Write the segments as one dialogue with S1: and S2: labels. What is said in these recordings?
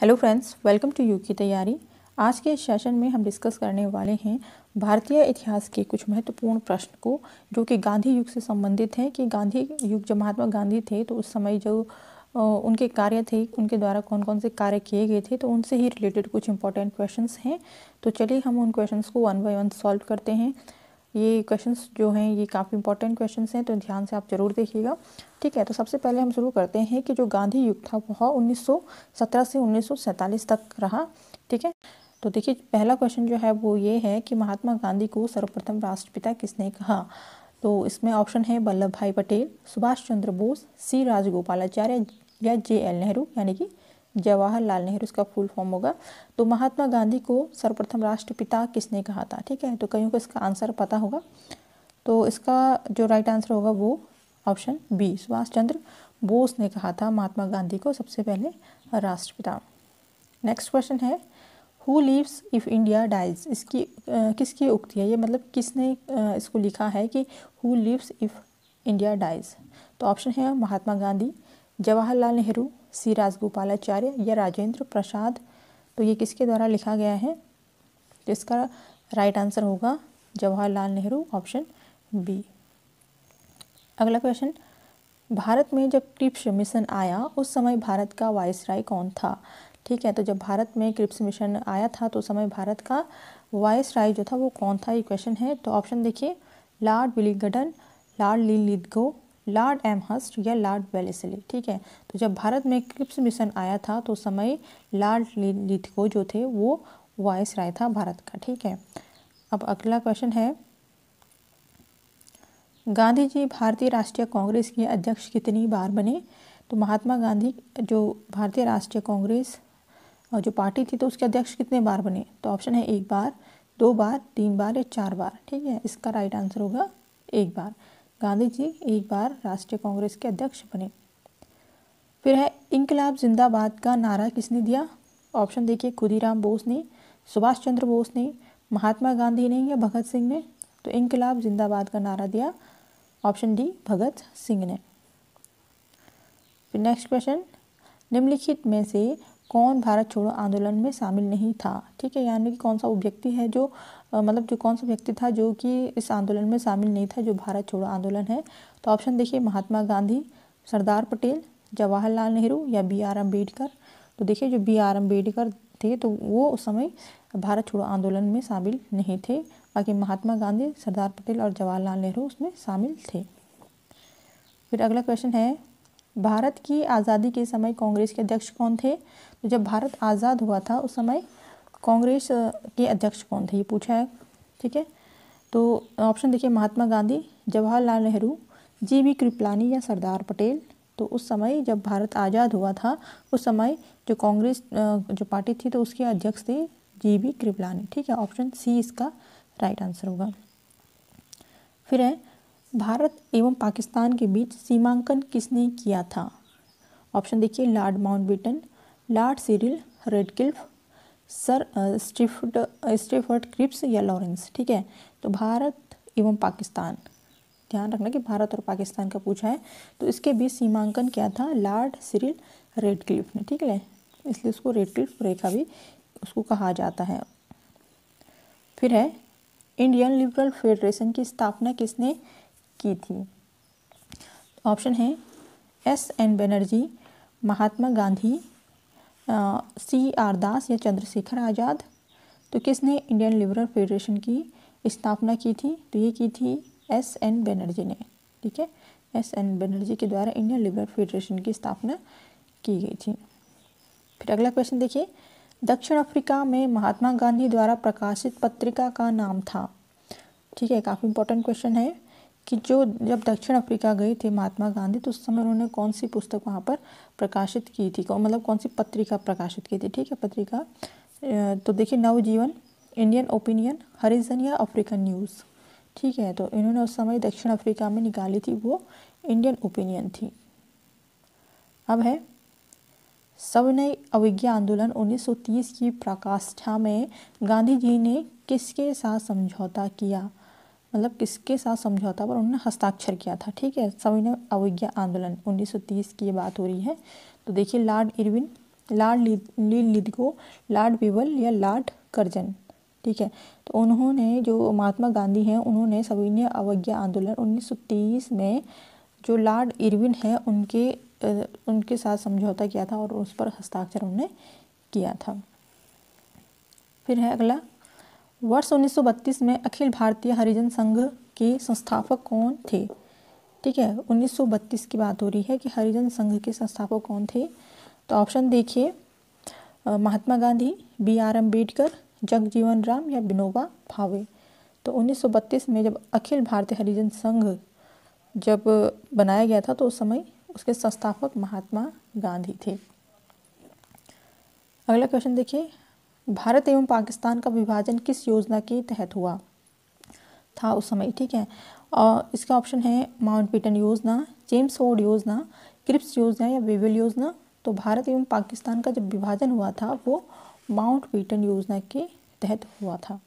S1: hello friends welcome to you की तैयारी आज के सेशन में हम डिस्कस करने वाले हैं भारतीय इतिहास के कुछ महत्वपूर्ण प्रश्न को जो कि गांधी युग से संबंधित हैं कि गांधी युग जब महात्मा गांधी थे तो उस समय जो उनके कार्य थे उनके द्वारा कौन कौन से कार्य किए गए थे तो उनसे ही रिलेटेड कुछ इंपॉर्टेंट क्वेश्चन हैं तो चलिए हम उन क्वेश्चन को वन बाई वन सॉल्व करते हैं ये क्वेश्चंस जो हैं ये काफ़ी इंपॉर्टेंट क्वेश्चंस हैं तो ध्यान से आप जरूर देखिएगा ठीक है तो सबसे पहले हम शुरू करते हैं कि जो गांधी युग था वह 1917 से 1947 तक रहा ठीक है तो देखिए पहला क्वेश्चन जो है वो ये है कि महात्मा गांधी को सर्वप्रथम राष्ट्रपिता किसने कहा तो इसमें ऑप्शन है वल्लभ भाई पटेल सुभाष चंद्र बोस सी राजगोपालाचार्य या जे एल नेहरू यानी कि जवाहरलाल नेहरू इसका फुल फॉर्म होगा तो महात्मा गांधी को सर्वप्रथम राष्ट्रपिता किसने कहा था ठीक है तो कईयों को इसका आंसर पता होगा तो इसका जो राइट आंसर होगा वो ऑप्शन बी सुभाष चंद्र बोस ने कहा था महात्मा गांधी को सबसे पहले राष्ट्रपिता नेक्स्ट क्वेश्चन है who lives if India dies इसकी आ, किसकी उक्ति है ये मतलब किसने आ, इसको लिखा है कि who lives if India dies तो ऑप्शन है महात्मा गांधी जवाहरलाल नेहरू सी राजगोपालाचार्य या राजेंद्र प्रसाद तो ये किसके द्वारा लिखा गया है इसका राइट आंसर होगा जवाहरलाल नेहरू ऑप्शन बी अगला क्वेश्चन भारत में जब क्रिप्स मिशन आया उस समय भारत का वाइस राय कौन था ठीक है तो जब भारत में क्रिप्स मिशन आया था तो उस समय भारत का वाइस राय जो था वो कौन था ये क्वेश्चन है तो ऑप्शन देखिए Lord Willingdon Lord Linlithgow Linlithgow Lord Amherst या लॉर्ड वेलेसली ठीक है तो जब भारत में क्रिप्स मिशन आया था तो समय लॉर्ड लिथको जो थे वो वॉयस राय था भारत का ठीक है अब अगला क्वेश्चन है गांधी जी भारतीय राष्ट्रीय कांग्रेस के अध्यक्ष कितनी बार बने तो महात्मा गांधी जो भारतीय राष्ट्रीय कांग्रेस जो पार्टी थी तो उसके अध्यक्ष कितने बार बने तो ऑप्शन है एक बार दो बार तीन बार या चार बार ठीक है इसका राइट आंसर होगा एक बार गांधी जी एक बार राष्ट्रीय कांग्रेस के अध्यक्ष बने फिर है इनकलाब जिंदाबाद का नारा किसने दिया ऑप्शन देखिए खुदीराम बोस ने सुभाष चंद्र बोस ने महात्मा गांधी ने या भगत सिंह ने तो इनकलाब जिंदाबाद का नारा दिया ऑप्शन डी भगत सिंह ने फिर नेक्स्ट क्वेश्चन निम्नलिखित में से कौन भारत छोड़ो आंदोलन में शामिल नहीं था ठीक है यानी कि कौन सा वो व्यक्ति है जो मतलब जो कौन सा व्यक्ति था जो कि इस आंदोलन में शामिल नहीं था जो भारत छोड़ो आंदोलन है तो ऑप्शन देखिए महात्मा गांधी सरदार पटेल जवाहरलाल नेहरू या बी आर अम्बेडकर तो देखिए जो बी आर अम्बेडकर थे तो वो उस समय भारत छोड़ो आंदोलन में शामिल नहीं थे बाकी महात्मा गांधी सरदार पटेल और जवाहरलाल नेहरू उसमें शामिल थे फिर अगला क्वेश्चन है भारत की आज़ादी के समय कांग्रेस के अध्यक्ष कौन थे तो जब भारत आज़ाद हुआ था उस समय कांग्रेस के अध्यक्ष कौन थे ये पूछा है ठीक है तो ऑप्शन देखिए महात्मा गांधी जवाहरलाल नेहरू जी वी कृपलानी या सरदार पटेल तो उस समय जब भारत आज़ाद हुआ था उस समय जो कांग्रेस जो पार्टी थी तो उसके अध्यक्ष थे जी वी कृपलानी ठीक है ऑप्शन सी इसका राइट आंसर होगा फिर है भारत एवं पाकिस्तान के बीच सीमांकन किसने किया था ऑप्शन देखिए Lord Mountbatten Lord Cyril Radcliffe Sir Stafford Stafford Cripps या लॉरेंस ठीक है तो भारत एवं पाकिस्तान ध्यान रखना कि भारत और पाकिस्तान का पूछा है तो इसके बीच सीमांकन क्या था लॉर्ड सीरिल रेडक्लिफ ने ठीक है इसलिए उसको रेडक्लिफ रेखा भी उसको कहा जाता है फिर है इंडियन लिबरल फेडरेशन की स्थापना किसने की थी ऑप्शन है S N Banerjee Mahatma Gandhi C R Das या चंद्रशेखर आज़ाद तो किसने इंडियन लिबरल फेडरेशन की स्थापना की थी तो ये की थी एस एन बनर्जी ने ठीक है एस एन बनर्जी के द्वारा इंडियन लिबरल फेडरेशन की स्थापना की गई थी फिर अगला क्वेश्चन देखिए दक्षिण अफ्रीका में महात्मा गांधी द्वारा प्रकाशित पत्रिका का नाम था ठीक है काफ़ी इंपॉर्टेंट क्वेश्चन है कि जो जब दक्षिण अफ्रीका गए थे महात्मा गांधी तो उस समय उन्होंने कौन सी पुस्तक वहाँ पर प्रकाशित की थी मतलब कौन सी पत्रिका प्रकाशित की थी ठीक है पत्रिका तो देखिए नवजीवन इंडियन ओपिनियन हरिजन या अफ्रीकन न्यूज़ ठीक है तो इन्होंने उस समय दक्षिण अफ्रीका में निकाली थी वो इंडियन ओपिनियन थी अब है सविनय अविज्ञा आंदोलन 1930 की प्रकाष्ठा में गांधी जी ने किसके साथ समझौता किया मतलब किसके साथ समझौता पर उन्होंने हस्ताक्षर किया था ठीक है सविनय अवज्ञा आंदोलन 1930 की ये बात हो रही है तो देखिए Lord Irwin Lord Linlithgow Lord Wavell या लॉर्ड करजन ठीक है तो उन्होंने जो महात्मा गांधी हैं उन्होंने सविनय अवज्ञा आंदोलन 1930 में जो लॉर्ड इरविन है उनके उनके साथ समझौता किया था और उस पर हस्ताक्षर उन्होंने किया था फिर है अगला वर्ष 1932 में अखिल भारतीय हरिजन संघ के संस्थापक कौन थे ठीक है 1932 की बात हो रही है कि हरिजन संघ के संस्थापक कौन थे तो ऑप्शन देखिए महात्मा गांधी बी आर अम्बेडकर जगजीवन राम या विनोबा भावे तो 1932 में जब अखिल भारतीय हरिजन संघ जब बनाया गया था तो उस समय उसके संस्थापक महात्मा गांधी थे अगला क्वेश्चन देखिए भारत एवं पाकिस्तान का विभाजन किस योजना के तहत हुआ था उस समय ठीक है और इसका ऑप्शन है माउंट पीटन योजना जेम्स वोड योजना क्रिप्स योजना या वेवेल योजना तो भारत एवं पाकिस्तान का जब विभाजन हुआ था वो माउंट पीटन योजना के तहत हुआ था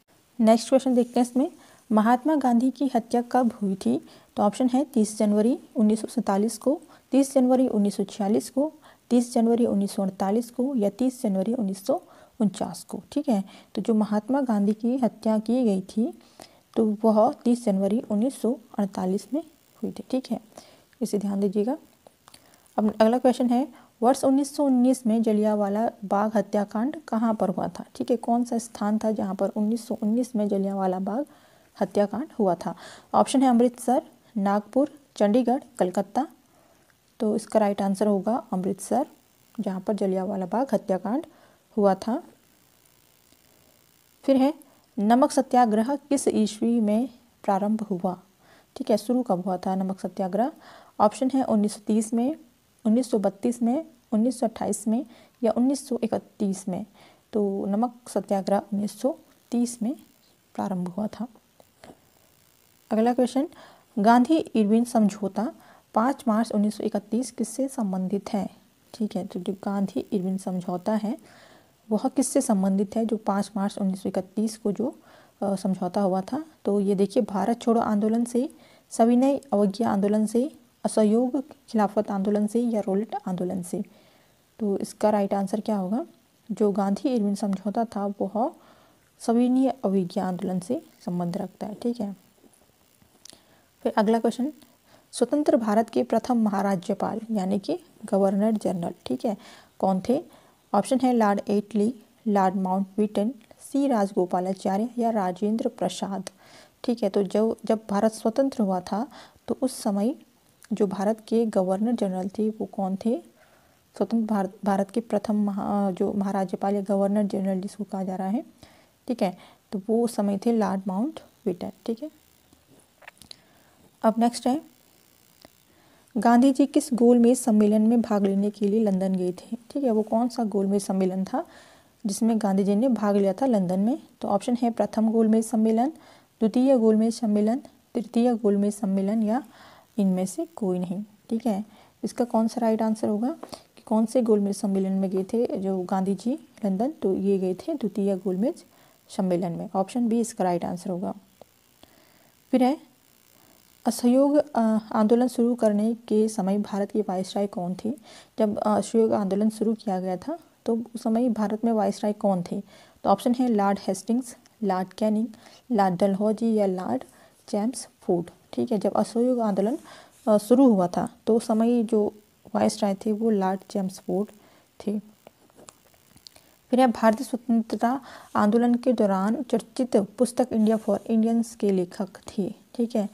S1: नेक्स्ट क्वेश्चन देखते हैं इसमें महात्मा गांधी की हत्या कब हुई थी तो ऑप्शन है 30 जनवरी उन्नीस को 30 जनवरी 1946 को 30 जनवरी उन्नीस को या 30 जनवरी उन्नीस उनचास को ठीक है तो जो महात्मा गांधी की हत्या की गई थी तो वह तीस जनवरी 1948 में हुई थी ठीक है इसे ध्यान दीजिएगा अब अगला क्वेश्चन है वर्ष 1919 में जलियावाला बाग हत्याकांड कहाँ पर हुआ था ठीक है कौन सा स्थान था जहाँ पर 1919 में जलियावाला बाग हत्याकांड हुआ था ऑप्शन है अमृतसर नागपुर चंडीगढ़ कलकत्ता तो इसका राइट आंसर होगा अमृतसर जहाँ पर जलियावाला बाग हत्याकांड हुआ था फिर है नमक सत्याग्रह किस ईस्वी में प्रारंभ हुआ ठीक है शुरू कब हुआ था नमक सत्याग्रह ऑप्शन है 1930 में 1932 में 1928 में या 1931 में तो नमक सत्याग्रह 1930 में प्रारंभ हुआ था अगला क्वेश्चन गांधी इरविन समझौता 5 मार्च 1931 किससे संबंधित है ठीक है तो जो गांधी इरविन समझौता है वह किससे संबंधित है जो पाँच मार्च उन्नीस को जो समझौता हुआ था तो ये देखिए भारत छोड़ो आंदोलन से सविनय अवज्ञा आंदोलन से असहयोग खिलाफत आंदोलन से या रोलेट आंदोलन से तो इसका राइट आंसर क्या होगा जो गांधी इरविन समझौता था वह सविनय अवज्ञा आंदोलन से संबंध रखता है ठीक है फिर अगला क्वेश्चन स्वतंत्र भारत के प्रथम महाराज्यपाल यानी कि गवर्नर जनरल ठीक है कौन थे ऑप्शन है Lord Attlee Lord Mountbatten C Rajagopalachari या राजेंद्र प्रसाद ठीक है तो जब जब भारत स्वतंत्र हुआ था तो उस समय जो भारत के गवर्नर जनरल थे वो कौन थे स्वतंत्र भारत भारत के प्रथम महा जो महाराज्यपाल या गवर्नर जनरल जिसको कहा जा रहा है ठीक है तो वो उस समय थे लॉर्ड माउंट विटन ठीक है अब नेक्स्ट है गांधी जी किस गोल सम्मेलन में भाग लेने के लिए लंदन गए थे ठीक है वो कौन सा गोल सम्मेलन था जिसमें गांधी जी ने भाग लिया था लंदन में तो ऑप्शन है प्रथम गोलमेज सम्मेलन द्वितीय गोलमेज सम्मेलन तृतीय गोलमेज सम्मेलन या इनमें से कोई नहीं ठीक है इसका कौन सा राइट आंसर होगा कि कौन से गोलमेज सम्मेलन में गए थे जो गांधी जी लंदन तो ये गए थे द्वितीय गोलमेज सम्मेलन में ऑप्शन बी इसका राइट आंसर होगा फिर है असहयोग आंदोलन शुरू करने के समय भारत की वायसराय कौन थी जब असहयोग आंदोलन शुरू किया गया था तो उस समय भारत में वायसराय कौन थे तो ऑप्शन है Lord Hastings Lord Canning Lord Dalhousie या लॉर्ड जेम्स फूड ठीक है जब असहयोग आंदोलन शुरू हुआ था तो उस समय जो वायसराय थे वो लॉर्ड जेम्स फूड थे फिर यहाँ भारतीय स्वतंत्रता आंदोलन के दौरान चर्चित पुस्तक इंडिया फॉर इंडियंस के लेखक थे ठीक है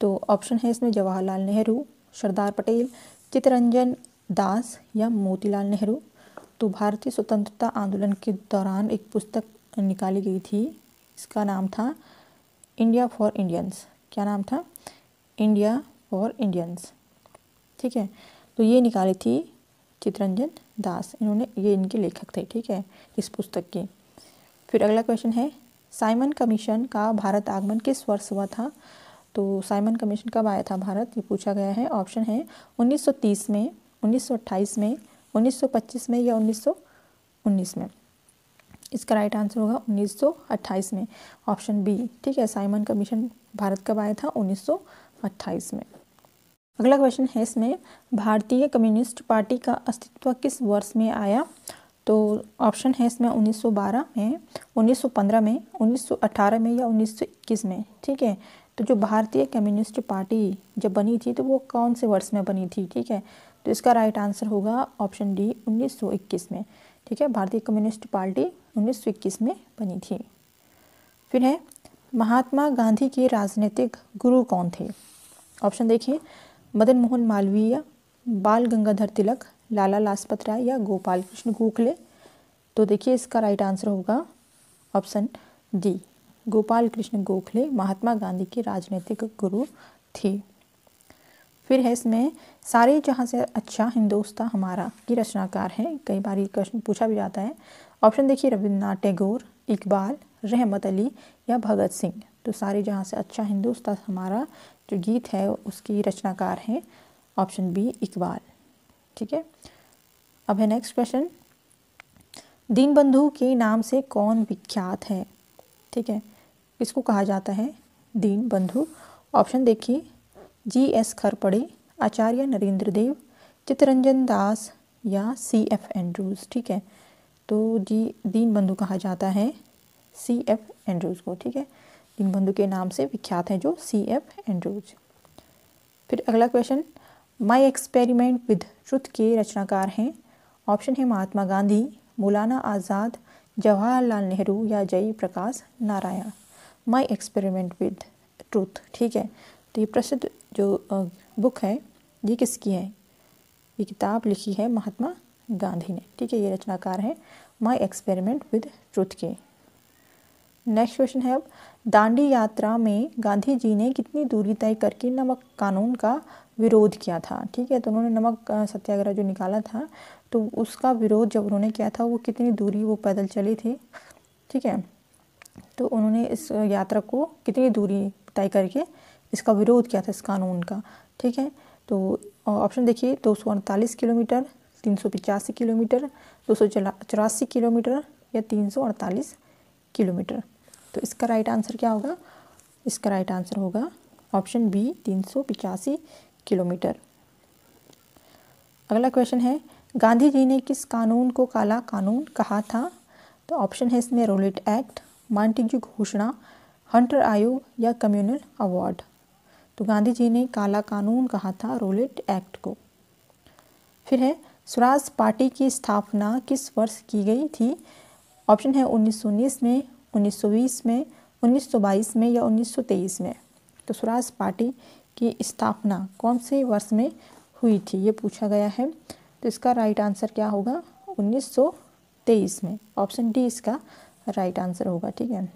S1: तो ऑप्शन है इसमें जवाहरलाल नेहरू सरदार पटेल चितरंजन दास या मोतीलाल नेहरू तो भारतीय स्वतंत्रता आंदोलन के दौरान एक पुस्तक निकाली गई थी इसका नाम था इंडिया फॉर इंडियंस क्या नाम था इंडिया फॉर इंडियंस ठीक है तो ये निकाली थी चितरंजन दास इन्होंने ये इनके लेखक थे ठीक है इस पुस्तक के फिर अगला क्वेश्चन है साइमन कमीशन का भारत आगमन किस वर्ष हुआ था तो साइमन कमीशन कब आया था भारत ये पूछा गया है ऑप्शन है 1930 में 1928 में 1925 में या 1919 में इसका राइट आंसर होगा 1928 में ऑप्शन बी ठीक है साइमन कमीशन भारत कब आया था 1928 में अगला क्वेश्चन है इसमें भारतीय कम्युनिस्ट पार्टी का अस्तित्व किस वर्ष में आया तो ऑप्शन है इसमें 1912 में 1915 में 1918 में या 1921 में ठीक है तो जो भारतीय कम्युनिस्ट पार्टी जब बनी थी तो वो कौन से वर्ष में बनी थी ठीक है तो इसका राइट आंसर होगा ऑप्शन डी 1921 में ठीक है भारतीय कम्युनिस्ट पार्टी 1921 में बनी थी फिर है महात्मा गांधी के राजनीतिक गुरु कौन थे ऑप्शन देखिए मदन मोहन मालवीय बाल गंगाधर तिलक लाला लाजपत राय या गोपाल कृष्ण गोखले तो देखिए इसका राइट आंसर होगा ऑप्शन डी गोपाल कृष्ण गोखले महात्मा गांधी की राजनीतिक गुरु थे फिर है इसमें सारे जहाँ से अच्छा हिंदोस्ता हमारा की रचनाकार है कई बार ये क्वेश्चन पूछा भी जाता है ऑप्शन देखिए रविन्द्रनाथ टैगोर इकबाल रहमत अली या भगत सिंह तो सारे जहाँ से अच्छा हिंदोस्ता हमारा जो गीत है उसकी रचनाकार है ऑप्शन बी इकबाल ठीक है अब है नेक्स्ट क्वेश्चन दीनबंधु के नाम से कौन विख्यात है ठीक है इसको कहा जाता है दीन बंधु ऑप्शन देखिए जी एस खरपड़े आचार्य नरेंद्र देव चितरंजन दास या सी एफ एंड्रूज ठीक है तो जी दीन बंधु कहा जाता है सी एफ एंड्रूज को ठीक है दीन बंधु के नाम से विख्यात है जो सी एफ एंड्रूज फिर अगला question my experiment with truth के रचनाकार हैं ऑप्शन है महात्मा गांधी मौलाना आज़ाद जवाहरलाल नेहरू या Jai Prakash Narayan my experiment with truth ठीक है तो ये प्रसिद्ध जो बुक है ये किसकी है ये किताब लिखी है महात्मा गांधी ने ठीक है ये रचनाकार हैं माई एक्सपेरिमेंट विद ट्रूथ के नेक्स्ट क्वेश्चन है अब दांडी यात्रा में गांधी जी ने कितनी दूरी तय करके नमक कानून का विरोध किया था ठीक है तो उन्होंने नमक सत्याग्रह जो निकाला था तो उसका विरोध जब उन्होंने किया था वो कितनी दूरी वो पैदल चली थी ठीक है तो उन्होंने इस यात्रा को कितनी दूरी तय करके इसका विरोध किया था इस कानून का ठीक है तो ऑप्शन देखिए दो सौ अड़तालीस किलोमीटर तीन सौ किलोमीटर दो सौ चौरासी किलोमीटर या तीन सौ अड़तालीस किलोमीटर तो इसका राइट आंसर क्या होगा इसका राइट आंसर होगा ऑप्शन बी तीन सौ किलोमीटर अगला क्वेश्चन है गांधी जी ने किस कानून को काला कानून कहा था तो ऑप्शन है इसमें रोलेट एक्ट मांटिक्यू घोषणा हंटर आयोग या कम्युनल अवार्ड तो गांधी जी ने काला कानून कहा था रोलेट एक्ट को फिर है स्वराज पार्टी की स्थापना किस वर्ष की गई थी ऑप्शन है 1919 में 1920 में 1922 में या 1923 में तो स्वराज पार्टी की स्थापना कौन से वर्ष में हुई थी ये पूछा गया है तो इसका राइट आंसर क्या होगा 1923 में ऑप्शन डी इसका राइट आंसर होगा ठीक है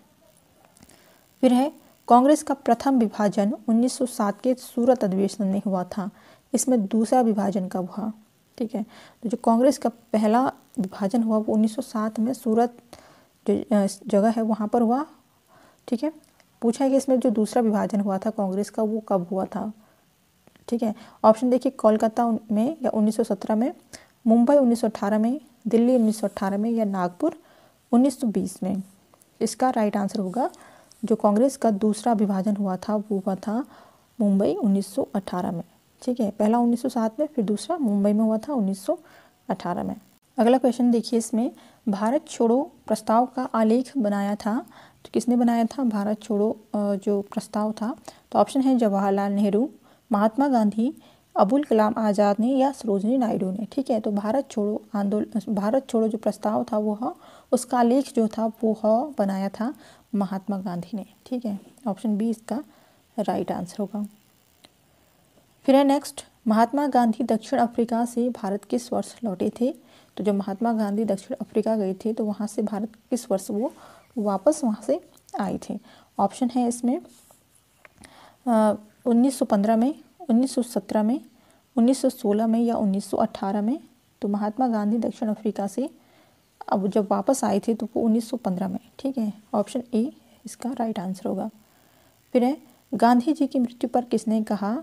S1: फिर है कांग्रेस का प्रथम विभाजन 1907 के सूरत अधिवेशन में हुआ था इसमें दूसरा विभाजन कब हुआ ठीक है तो जो कांग्रेस का पहला विभाजन हुआ वो 1907 में सूरत जो जगह है वहाँ पर हुआ ठीक है पूछा है कि इसमें जो दूसरा विभाजन हुआ था कांग्रेस का वो कब हुआ था ठीक है ऑप्शन देखिए कोलकाता में या 1917 में मुंबई 1918 में दिल्ली 1918 में या नागपुर 1920 में इसका राइट आंसर होगा जो कांग्रेस का दूसरा विभाजन हुआ था वो हुआ था मुंबई 1918 में ठीक है पहला 1907 में फिर दूसरा मुंबई में हुआ था 1918 में अगला क्वेश्चन देखिए इसमें भारत छोड़ो प्रस्ताव का आलेख बनाया था तो किसने बनाया था भारत छोड़ो जो प्रस्ताव था तो ऑप्शन है जवाहरलाल नेहरू महात्मा गांधी अबुल कलाम आज़ाद ने या सरोजनी नायडू ने ठीक है तो भारत छोड़ो आंदोलन भारत छोड़ो जो प्रस्ताव था वह उसका लेख जो था वह बनाया था महात्मा गांधी ने ठीक है ऑप्शन बी इसका राइट आंसर होगा फिर है नेक्स्ट महात्मा गांधी दक्षिण अफ्रीका से भारत किस वर्ष लौटे थे तो जब महात्मा गांधी दक्षिण अफ्रीका गए थे तो वहाँ से भारत किस वर्ष वो वापस वहाँ से आए थे ऑप्शन है इसमें उन्नीस में 1917 में 1916 में या 1918 में तो महात्मा गांधी दक्षिण अफ्रीका से अब जब वापस आए थे तो वो 1915 में ठीक है ऑप्शन ए इसका राइट आंसर होगा फिर है गांधी जी की मृत्यु पर किसने कहा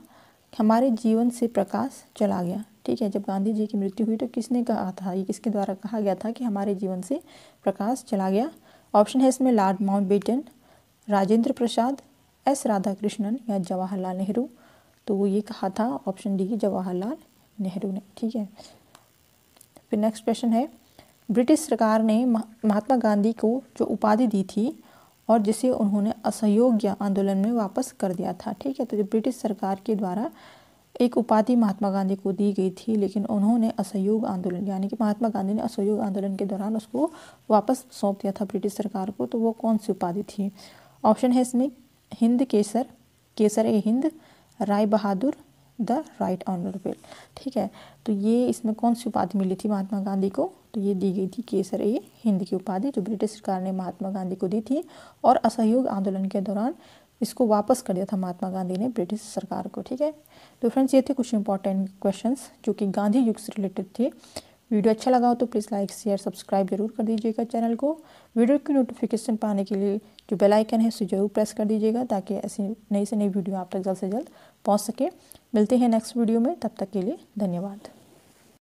S1: हमारे जीवन से प्रकाश चला गया ठीक है जब गांधी जी की मृत्यु हुई तो किसने कहा था ये किसके द्वारा कहा गया था कि हमारे जीवन से प्रकाश चला गया ऑप्शन है इसमें Lord Mountbatten Rajendra Prasad S Radhakrishnan या जवाहरलाल नेहरू तो वो ये कहा था ऑप्शन डी जवाहरलाल नेहरू ने ठीक है फिर नेक्स्ट क्वेश्चन है ब्रिटिश सरकार ने महात्मा गांधी को जो उपाधि दी थी और जिसे उन्होंने असहयोग आंदोलन में वापस कर दिया था ठीक है तो जो ब्रिटिश सरकार के द्वारा एक उपाधि महात्मा गांधी को दी गई थी लेकिन उन्होंने असहयोग आंदोलन यानी कि महात्मा गांधी ने असहयोग आंदोलन के दौरान उसको वापस सौंप दिया था ब्रिटिश सरकार को तो वो कौन सी उपाधि थी ऑप्शन है इसमें Hind Kaisar Kaisar i Hind Rai Bahadur the right honourable ठीक है तो ये इसमें कौन सी उपाधि मिली थी महात्मा गांधी को तो ये दी गई थी केसर ए हिंद की उपाधि जो ब्रिटिश सरकार ने महात्मा गांधी को दी थी और असहयोग आंदोलन के दौरान इसको वापस कर दिया था महात्मा गांधी ने ब्रिटिश सरकार को ठीक है तो फ्रेंड्स ये थे कुछ इंपॉर्टेंट क्वेश्चन जो कि गांधी युग से रिलेटेड थे वीडियो अच्छा लगा हो तो प्लीज़ लाइक शेयर सब्सक्राइब जरूर कर दीजिएगा चैनल को वीडियो की नोटिफिकेशन पाने के लिए जो बेल आइकन है उसे जरूर प्रेस कर दीजिएगा ताकि ऐसी नई से नई वीडियो आप तक जल्द से जल्द पहुँच सके मिलते हैं नेक्स्ट वीडियो में तब तक के लिए धन्यवाद